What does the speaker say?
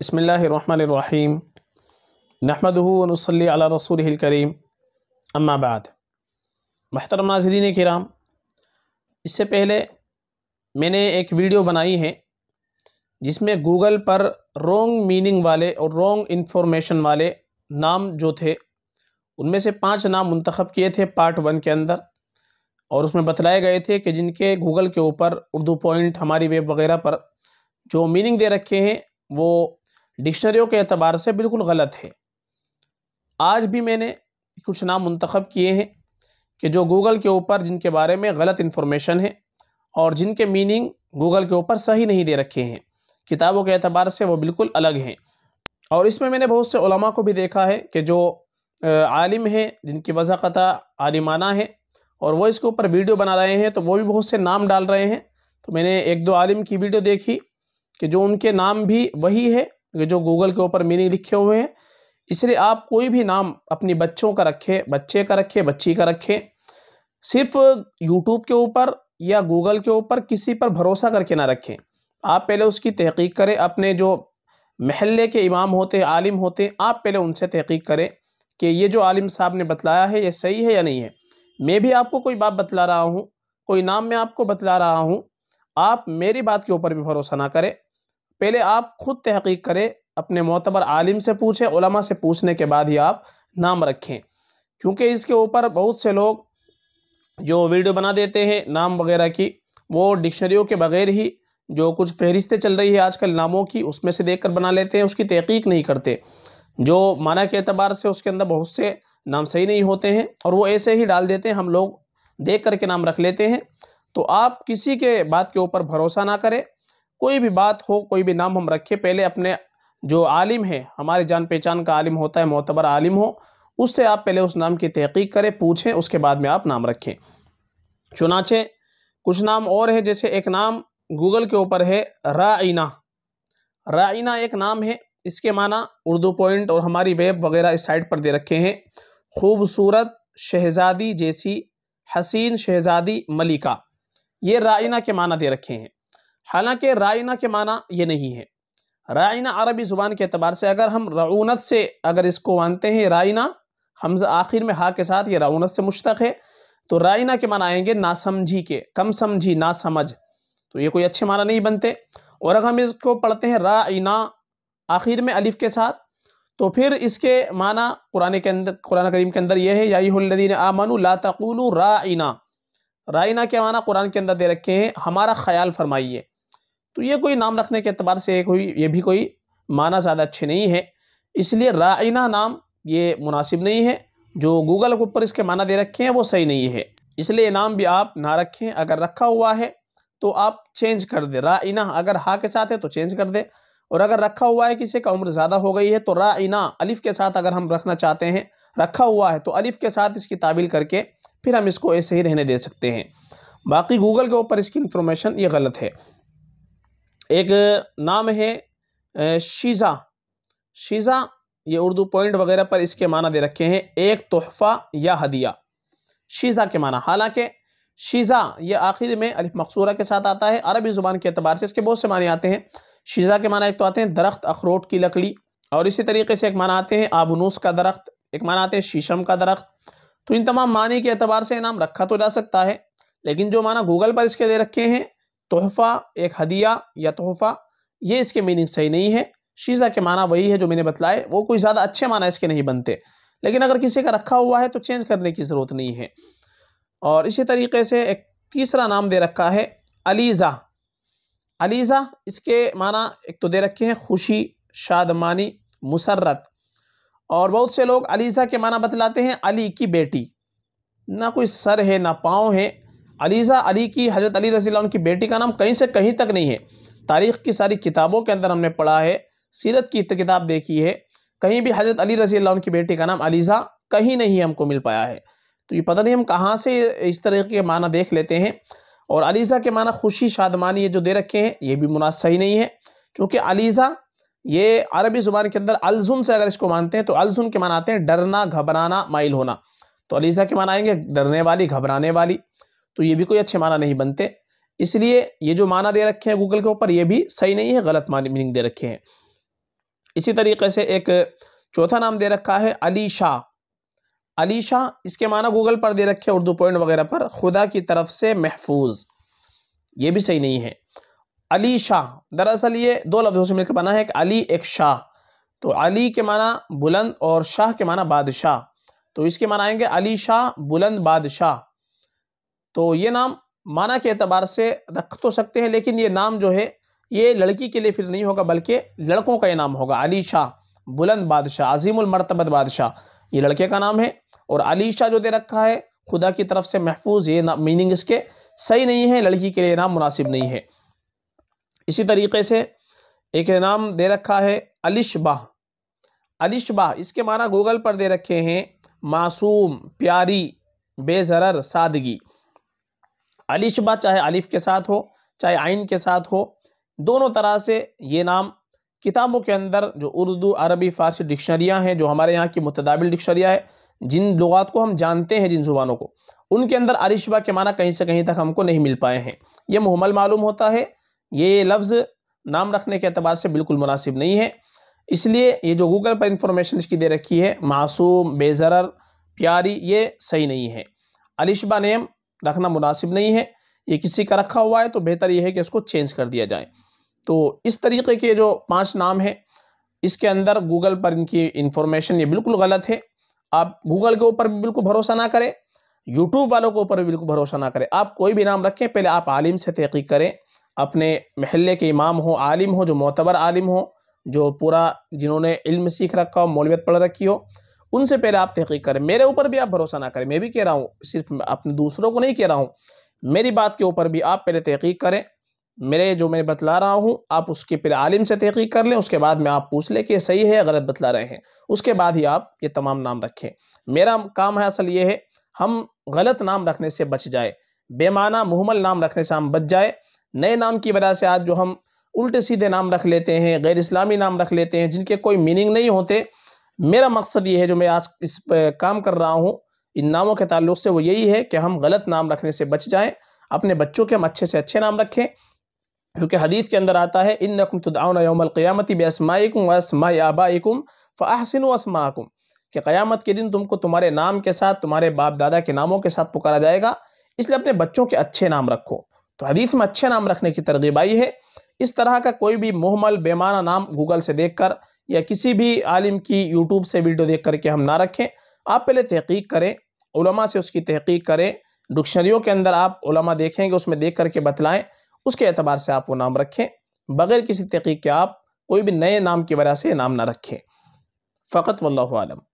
बसमीम नहमदनसली अला रसूल करीम अम्माबाद महतरम नाजरीन कराम इससे पहले मैंने एक वीडियो बनाई है जिसमें गूगल पर रोंग मीनिंग वाले और रोंग इन्फॉर्मेशन वाले नाम जो थे उनमें से पांच नाम मंतखब किए थे पार्ट वन के अंदर और उसमें बतलाए गए थे कि जिनके गूगल के ऊपर उर्दू पॉइंट हमारी वेब वगैरह पर जो मीनिंग दे रखे हैं वो डिक्शनरियों के अतबार से बिल्कुल गलत है आज भी मैंने कुछ नाम मंतखब किए हैं कि जो गूगल के ऊपर जिनके बारे में गलत इन्फॉर्मेशन है और जिनके मीनिंग गूगल के ऊपर सही नहीं दे रखे हैं किताबों के अतबार से वो बिल्कुल अलग हैं और इसमें मैंने बहुत से उलमा को भी देखा है कि जो आलिम हैं जिनकी वज़ाक़त आलिमाना है और वो इसके ऊपर वीडियो बना रहे हैं तो वो भी बहुत से नाम डाल रहे हैं तो मैंने एक दो आलिम की वीडियो देखी कि जो उनके नाम भी वही है जो गूगल के ऊपर मीनिंग लिखे हुए हैं इसलिए आप कोई भी नाम अपनी बच्चों का रखें बच्चे का रखें बच्ची का रखें सिर्फ यूट्यूब के ऊपर या गूगल के ऊपर किसी पर भरोसा करके ना रखें आप पहले उसकी तहकीक करें अपने जो महल्ले के इमाम होते हैं आलिम होते हैं आप पहले उनसे तहकीक करें कि ये जो आलिम साहब ने बतलाया है ये सही है या नहीं है मैं भी आपको कोई बात बतला रहा हूँ कोई नाम मैं आपको बतला रहा हूँ आप मेरी बात के ऊपर भी भरोसा ना करें पहले आप खुद तहकीक करें अपने मोतबर आलिम से पूछें उलमा से पूछने के बाद ही आप नाम रखें क्योंकि इसके ऊपर बहुत से लोग जो वीडियो बना देते हैं नाम वगैरह की वो डिक्शनरियों के बगैर ही जो कुछ फहरिस्तें चल रही है आजकल नामों की उसमें से देख कर बना लेते हैं उसकी तहकीक नहीं करते जो माना के अतबार से उसके अंदर बहुत से नाम सही नहीं होते हैं और वो ऐसे ही डाल देते हैं हम लोग देख करके नाम रख लेते हैं तो आप किसी के बात के ऊपर भरोसा ना करें कोई भी बात हो कोई भी नाम हम रखें पहले अपने जो आलिम है हमारे जान पहचान का आलिम होता है मोतबर आलिम हो उससे आप पहले उस नाम की तहकीक करें पूछें उसके बाद में आप नाम रखें चुनाचे कुछ नाम और हैं जैसे एक नाम गूगल के ऊपर है राइना राइना एक नाम है इसके माना उर्दू पॉइंट और हमारी वेब वगैरह इस साइट पर दे रखे हैं खूबसूरत शहजादी जैसी हसीन शहजादी मलिका ये राइना के माना दे रखे हैं हालांकि रायना के माना ये नहीं है रायना अरबी ज़ुबान के अतबार से अगर हम रऊनत से अगर इसको मानते हैं रायना हमजा आखिर में हा के साथ ये रऊनत से मुश्तक है तो रायना के माना आएंगे समझी के कम समझी ना समझ तो ये कोई अच्छे माना नहीं बनते और अगर हम इसको पढ़ते हैं रायना आखिर में अलिफ के साथ तो फिर इसके माना कुरान के अंदर कुरान करीम के अंदर यह है यादीन आमन लातकुल रायना राइना के माना कुरान के अंदर दे रखे हैं हमारा ख्याल फरमाइए तो ये कोई नाम रखने के अतबार से कोई ये भी कोई माना ज़्यादा अच्छे नहीं है इसलिए राइना नाम ये मुनासिब नहीं है जो गूगल के ऊपर इसके माना दे रखे हैं वो सही नहीं है इसलिए नाम भी आप ना रखें अगर रखा हुआ है तो आप चेंज कर दें राइना अगर हा के साथ है तो चेंज कर दें और अगर रखा हुआ है किसी का उम्र ज़्यादा हो गई है तो राइना अलिफ़ के साथ अगर हम रखना चाहते हैं रखा हुआ है तो अलिफ़ के साथ इसकी ताबील करके फिर हम इसको ऐसे ही रहने दे सकते हैं बाकी गूगल के ऊपर इसकी इन्फॉर्मेशन ये गलत है एक नाम है शीज़ा शीज़ा ये उर्दू पॉइंट वगैरह पर इसके माना दे रखे हैं एक तोहफ़ा या हदिया शीज़ा के माना हालांकि शीज़ा ये आखिर में अलिफ मकसूरा के साथ आता है अरबी ज़ुबान के अतबार से इसके बहुत से माने आते हैं शीज़ा के माना एक तो आते हैं दरख्त अखरोट की लकड़ी और इसी तरीके से एक माना आते हैं आबनूस का दरख्त एक माना आते हैं शीशम का दरख्त तो इन तमाम माने के अतबार से नाम रखा तो जा सकता है लेकिन जो माना गूगल पर इसके दे रखे हैं तोहफ़ा एक हदिया या तोहफ़ा ये इसके मीनिंग सही नहीं है शीज़ा के माना वही है जो मैंने बतलाए वो कोई ज़्यादा अच्छे माना इसके नहीं बनते लेकिन अगर किसी का रखा हुआ है तो चेंज करने की ज़रूरत नहीं है और इसी तरीके से एक तीसरा नाम दे रखा है अलीज़ा अलीज़ा इसके माना एक तो दे रखे हैं खुशी शादमानी मुसरत और बहुत से लोग अलीज़ा के माना बतलाते हैं अली की बेटी ना कोई सर है ना पाँव है अलीज़ा अली की हज़रत अली रसी की बेटी का नाम कहीं से कहीं तक नहीं है तारीख़ की सारी किताबों के अंदर हमने पढ़ा है सीरत की तो किताब देखी है कहीं भी हज़रत अली रजी की बेटी का नाम अलीज़ा कहीं नहीं हमको मिल पाया है तो ये पता नहीं हम कहाँ से इस तरह के माना देख लेते हैं और अलीज़ा के माना खुशी शादमानी ये जो दे रखे हैं ये भी मुनाद सही नहीं है क्योंकि अलीज़ा ये अरबी ज़ुबान के अंदर अलजुम से अगर इसको मानते हैं तो अलजुम के माना आते हैं डरना घबराना माइल होना तो अलीज़ा के माना आएंगे डरने वाली घबराने वाली तो ये भी कोई अच्छे माना नहीं बनते इसलिए ये जो माना दे रखे हैं गूगल के ऊपर ये भी सही नहीं है गलत मानी मीनिंग दे रखे हैं इसी तरीके से एक चौथा नाम दे रखा है अली शाह अली शाह इसके माना गूगल पर दे रखे हैं उर्दू पॉइंट वगैरह पर खुदा की तरफ से महफूज ये भी सही नहीं है अली शाह दरअसल ये दो लफ्ज़ों से मिलकर बना है एक अली एक शाह तो अली के माना बुलंद और शाह के माना बादशाह तो इसके माना आएंगे अली शाह बुलंद बादशाह तो ये नाम माना के अतबार से रख तो सकते हैं लेकिन ये नाम जो है ये लड़की के लिए फिर नहीं होगा बल्कि लड़कों का ये नाम होगा अली शाह बुलंद बादशाह अजीमरतबत बादशाह ये लड़के का नाम है और अली शाह जो दे रखा है खुदा की तरफ से महफूज ये मीनिंग इसके सही नहीं है लड़की के लिए नाम मुनासिब नहीं है इसी तरीके से एक नाम दे रखा है अलिशबाह अलिशबाह इसके माना गूगल पर दे रखे हैं मासूम प्यारी बेजरर सादगी अलिशबा चाहे अलिफ के साथ हो चाहे आइन के साथ हो दोनों तरह से ये नाम किताबों के अंदर जो उर्दू अरबी फ़ारसी डिक्शनरियाँ हैं जो हमारे यहाँ की मुतदाबिल डिक्शनरियाँ हैं जिन लुगात को हम जानते हैं जिन जुबानों को उनके अंदर अरिशबा के माना कहीं से कहीं तक हमको नहीं मिल पाए हैं ये मुहमल मालूम होता है ये लफ्ज़ नाम रखने के अतबार से बिल्कुल मुनासिब नहीं है इसलिए ये जो गूगल पर इंफॉर्मेशन इसकी दे रखी है मासूम बेजर प्यारी ये सही नहीं है अलिशबा नेम रखना मुनासिब नहीं है ये किसी का रखा हुआ है तो बेहतर ये है कि इसको चेंज कर दिया जाए तो इस तरीके के जो पाँच नाम हैं इसके अंदर गूगल पर इनकी इन्फॉर्मेशन ये बिल्कुल गलत है आप गूगल के ऊपर भी बिल्कुल भरोसा ना करें यूट्यूब वालों के ऊपर भी बिल्कुल भरोसा ना करें आप कोई भी नाम रखें पहले आप आलिम से तहकीक करें अपने महल्ले के इमाम हो आलिम हो जो मोतबर आलिम हो जो पूरा जिन्होंने इल्म सीख रखा हो मौलवियत पढ़ रखी हो उनसे पहले आप तहकीक करें मेरे ऊपर भी आप भरोसा ना करें मैं भी कह रहा हूँ सिर्फ अपने दूसरों को नहीं कह रहा हूँ मेरी बात के ऊपर भी आप पहले तहकीक करें मेरे जो मैं बतला रहा हूँ आप उसके फिर आलिम से तहकीक कर लें उसके बाद में आप पूछ लें कि सही है गलत बतला रहे हैं उसके बाद ही आप ये तमाम नाम रखें मेरा काम है असल ये है हम गलत नाम रखने से बच जाए बेमाना मुहमल नाम रखने से हम बच जाए नए नाम की वजह से आज जो हम उल्टे सीधे नाम रख लेते हैं गैर इस्लामी नाम रख लेते हैं जिनके कोई मीनिंग नहीं होते मेरा मकसद ये है जो मैं आज इस काम कर रहा हूँ इन नामों के ताल्लुक से वो यही है कि हम गलत नाम रखने से बच जाएं अपने बच्चों के हम अच्छे से अच्छे नाम रखें क्योंकि हदीफ के अंदर आता है इन नकुम तुदाउन यौमलक़ियामती बेसमाईकुम वसमा आबाईकुम फ़ाहसिन वसमाकुम कि क़यामत के दिन तुमको तुम्हारे नाम के साथ तुम्हारे बाप दादा के नामों के साथ पुकारा जाएगा इसलिए अपने बच्चों के अच्छे नाम रखो तो हदीफ़ में अच्छे नाम रखने की तरगीब आई है इस तरह का कोई भी मुहमल बेमाना नाम गूगल से देख कर या किसी भी आलिम की यूट्यूब से वीडियो देख करके हम ना रखें आप पहले तहकीक करें उलमा से उसकी तहकीक करें डिक्शनरियों के अंदर आप उलमा देखेंगे उसमें देख करके बतलाएँ उसके अतबार से आप वो नाम रखें बग़ैर किसी तहकीक के आप कोई भी नए नाम की वजह से नाम ना रखें फ़कत वल्लम